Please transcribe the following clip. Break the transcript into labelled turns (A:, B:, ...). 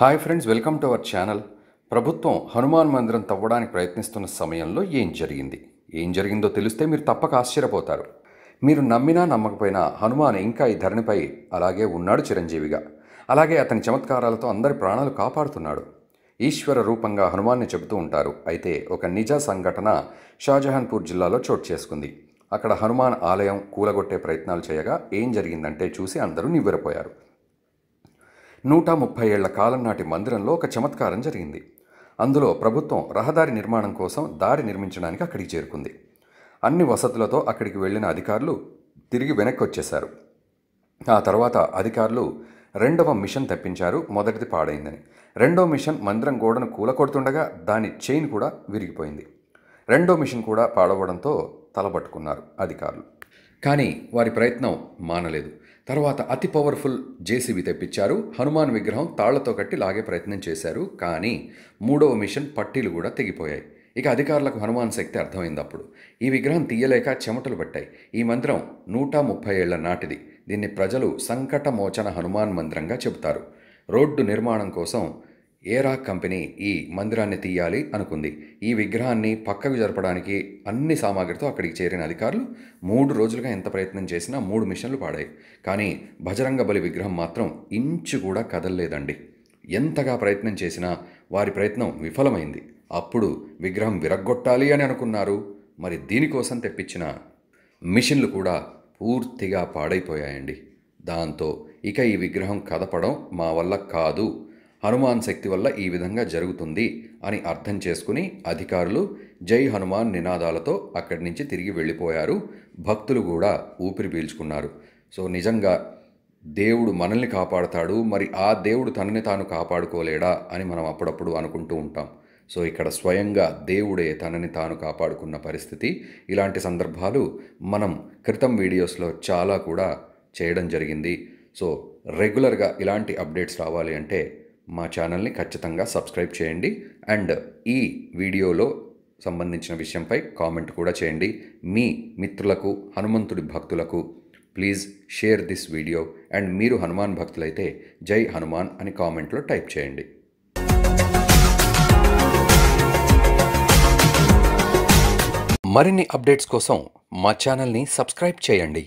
A: hi friends welcome to our channel ప్రభుత్వం హనుమాన్ మందిరం తవ్వడానికి ప్రయత్నిస్తున్న సమయంలో ఏం జరిగింది ఏం జరిగిందో తెలిస్తే మీరు తప్పక ఆశ్చర్యపోతారు మీరు నమ్మినా నమ్మకపోయినా హనుమాన్ ఇంకా ఈ ధరణిపై అలాగే ఉన్నాడు చిరంజీవిగా అలాగే అతని చమత్కారాలతో అందరి ప్రాణాలు కాపాడుతున్నాడు ఈశ్వర రూపంగా హనుమాన్ని చెబుతూ ఉంటారు అయితే ఒక నిజ సంఘటన షాజహాన్పూర్ జిల్లాలో చోటు చేసుకుంది అక్కడ హనుమాన్ ఆలయం కూలగొట్టే ప్రయత్నాలు చేయగా ఏం జరిగిందంటే చూసి అందరూ నివ్వెరపోయారు నూట ముప్పై ఏళ్ల కాలం నాటి మందిరంలో ఒక చమత్కారం జరిగింది అందులో ప్రభుత్వం రహదారి నిర్మాణం కోసం దారి నిర్మించడానికి అక్కడికి చేరుకుంది అన్ని వసతులతో అక్కడికి వెళ్ళిన అధికారులు తిరిగి వెనక్కి వచ్చేశారు ఆ తర్వాత అధికారులు రెండవ మిషన్ తప్పించారు మొదటిది పాడైందని రెండో మిషన్ మందిరం గోడను కూలకొడుతుండగా దాని చైన్ కూడా విరిగిపోయింది రెండో మిషన్ కూడా పాడవడంతో తలబట్టుకున్నారు అధికారులు కానీ వారి ప్రయత్నం మానలేదు తర్వాత అతి పవర్ఫుల్ జేసీబీ తెప్పించారు హనుమాన్ విగ్రహం తాళ్లతో కట్టి లాగే ప్రయత్నం చేశారు కానీ మూడవ మిషన్ పట్టీలు కూడా తెగిపోయాయి ఇక అధికారులకు హనుమాన్ శక్తి అర్థమైంది అప్పుడు ఈ విగ్రహం తీయలేక చెమటలు పట్టాయి ఈ మంత్రం నూట ముప్పై ఏళ్ల నాటిది దీన్ని ప్రజలు సంకటమోచన హనుమాన్ మంత్రంగా చెబుతారు రోడ్డు నిర్మాణం కోసం ఏరా కంపెనీ ఈ మందిరాన్ని తీయాలి అనుకుంది ఈ విగ్రహాన్ని పక్కకు జరపడానికి అన్ని సామాగ్రితో అక్కడికి చేరిన అధికారులు మూడు రోజులుగా ఎంత ప్రయత్నం చేసినా మూడు మిషన్లు పాడాయి కానీ బజరంగ బలి విగ్రహం మాత్రం ఇంచు కూడా కదలలేదండి ఎంతగా ప్రయత్నం చేసినా వారి ప్రయత్నం విఫలమైంది అప్పుడు విగ్రహం విరగ్గొట్టాలి అని అనుకున్నారు మరి దీనికోసం తెప్పించిన మిషన్లు కూడా పూర్తిగా పాడైపోయాయండి దాంతో ఇక ఈ విగ్రహం కదపడం మా వల్ల కాదు హనుమాన్ శక్తి వల్ల ఈ విధంగా జరుగుతుంది అని అర్థం చేసుకుని అధికారులు జై హనుమాన్ నినాదాలతో అక్కడి నుంచి తిరిగి వెళ్ళిపోయారు భక్తులు కూడా ఊపిరి పీల్చుకున్నారు సో నిజంగా దేవుడు మనల్ని కాపాడుతాడు మరి ఆ దేవుడు తనని తాను కాపాడుకోలేడా అని మనం అప్పుడప్పుడు అనుకుంటూ ఉంటాం సో ఇక్కడ స్వయంగా దేవుడే తనని తాను కాపాడుకున్న పరిస్థితి ఇలాంటి సందర్భాలు మనం క్రితం వీడియోస్లో చాలా కూడా చేయడం జరిగింది సో రెగ్యులర్గా ఇలాంటి అప్డేట్స్ రావాలి అంటే మా ఛానల్ని ఖచ్చితంగా సబ్స్క్రైబ్ చేయండి అండ్ ఈ వీడియోలో సంబంధించిన విషయంపై కామెంట్ కూడా చేయండి మీ మిత్రులకు హనుమంతుడి భక్తులకు please share this video and మీరు హనుమాన్ భక్తులైతే జై హనుమాన్ అని కామెంట్లో టైప్ చేయండి మరిన్ని అప్డేట్స్ కోసం మా ఛానల్ని సబ్స్క్రైబ్ చేయండి